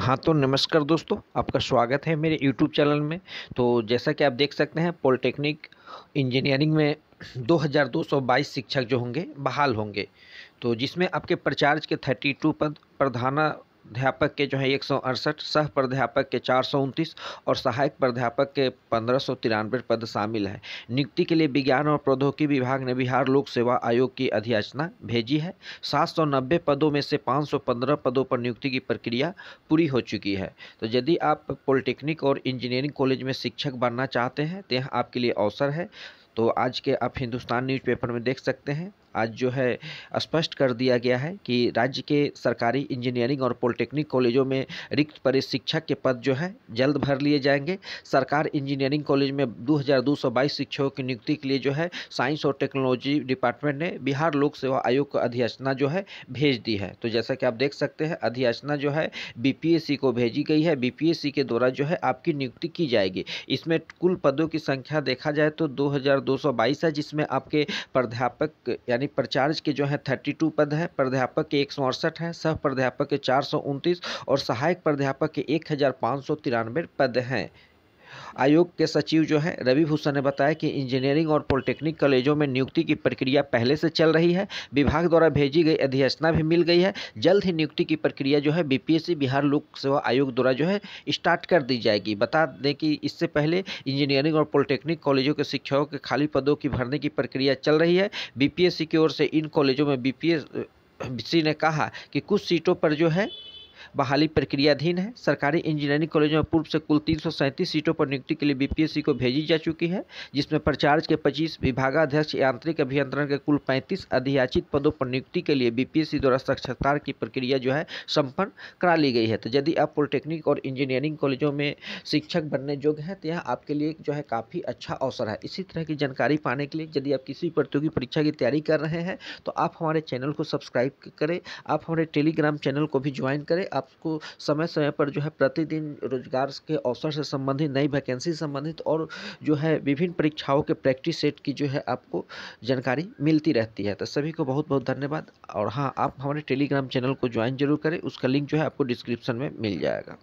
हाँ तो नमस्कार दोस्तों आपका स्वागत है मेरे यूट्यूब चैनल में तो जैसा कि आप देख सकते हैं पॉलिटेक्निक इंजीनियरिंग में 2222 शिक्षक जो होंगे बहाल होंगे तो जिसमें आपके प्रचार्ज के 32 पद प्रधाना अध्यापक के जो है एक सौ अड़सठ सह प्राध्यापक के चार सौ उनतीस और सहायक प्राध्यापक के पंद्रह सौ तिरानवे पद शामिल है नियुक्ति के लिए विज्ञान और प्रौद्योगिकी विभाग ने बिहार लोक सेवा आयोग की अधियाचना भेजी है सात सौ नब्बे पदों में से पाँच सौ पंद्रह पदों पर नियुक्ति की प्रक्रिया पूरी हो चुकी है तो यदि आप पॉलिटेक्निक और इंजीनियरिंग कॉलेज में शिक्षक बनना चाहते हैं तो यह आपके लिए अवसर है तो आज के आप हिंदुस्तान न्यूज़पेपर में देख सकते हैं आज जो है स्पष्ट कर दिया गया है कि राज्य के सरकारी इंजीनियरिंग और पॉलिटेक्निक कॉलेजों में रिक्त पर शिक्षक के पद जो है जल्द भर लिए जाएंगे सरकार इंजीनियरिंग कॉलेज में दो शिक्षकों की नियुक्ति के लिए जो है साइंस और टेक्नोलॉजी डिपार्टमेंट ने बिहार लोक सेवा आयोग को अध्याचना जो है भेज दी है तो जैसा कि आप देख सकते हैं अधियाचना जो है बी को भेजी गई है बी के द्वारा जो है आपकी नियुक्ति की जाएगी इसमें कुल पदों की संख्या देखा जाए तो दो है जिसमें आपके प्राध्यापक यानी यानी प्राचार्य के जो है थर्टी टू पद है प्राध्यापक के एक सौ अड़सठ है सह प्राध्यापक के चार सौ उनतीस और सहायक प्राध्यापक के एक हज़ार पाँच सौ तिरानवे पद हैं आयोग के सचिव जो हैं रवि भूषण ने बताया कि इंजीनियरिंग और पॉलिटेक्निक कॉलेजों में नियुक्ति की प्रक्रिया पहले से चल रही है विभाग द्वारा भेजी गई अध्यक्षना भी मिल गई है जल्द ही नियुक्ति की प्रक्रिया जो है बीपीएससी बिहार लोक सेवा आयोग द्वारा जो है स्टार्ट कर दी जाएगी बता दें कि इससे पहले इंजीनियरिंग और पॉलिटेक्निक कॉलेजों के शिक्षकों के खाली पदों की भरने की प्रक्रिया चल रही है बी की ओर से इन कॉलेजों में बी सी ने कहा कि कुछ सीटों पर जो है बहाली प्रक्रियाधीन है सरकारी इंजीनियरिंग कॉलेजों में पूर्व से कुल तीन सीटों पर नियुक्ति के लिए बीपीएससी को भेजी जा चुकी है जिसमें प्रचार के पच्चीस विभागाध्यक्ष यांत्रिक अभियंत्रण के कुल पैंतीस अधियाचित पदों पर नियुक्ति के लिए बीपीएससी द्वारा साक्षात्कार की प्रक्रिया जो है संपन्न करा ली गई है तो यदि आप पॉलिटेक्निक और इंजीनियरिंग कॉलेजों में शिक्षक बनने योग्य हैं तो यह आपके लिए जो है काफ़ी अच्छा अवसर है इसी तरह की जानकारी पाने के लिए यदि आप किसी प्रतियोगी परीक्षा की तैयारी कर रहे हैं तो आप हमारे चैनल को सब्सक्राइब करें आप हमारे टेलीग्राम चैनल को भी ज्वाइन करें आप आपको समय समय पर जो है प्रतिदिन रोजगार के अवसर से संबंधित नई वैकेंसी संबंधित और जो है विभिन्न परीक्षाओं के प्रैक्टिस सेट की जो है आपको जानकारी मिलती रहती है तो सभी को बहुत बहुत धन्यवाद और हाँ आप हमारे टेलीग्राम चैनल को ज्वाइन जरूर करें उसका लिंक जो है आपको डिस्क्रिप्शन में मिल जाएगा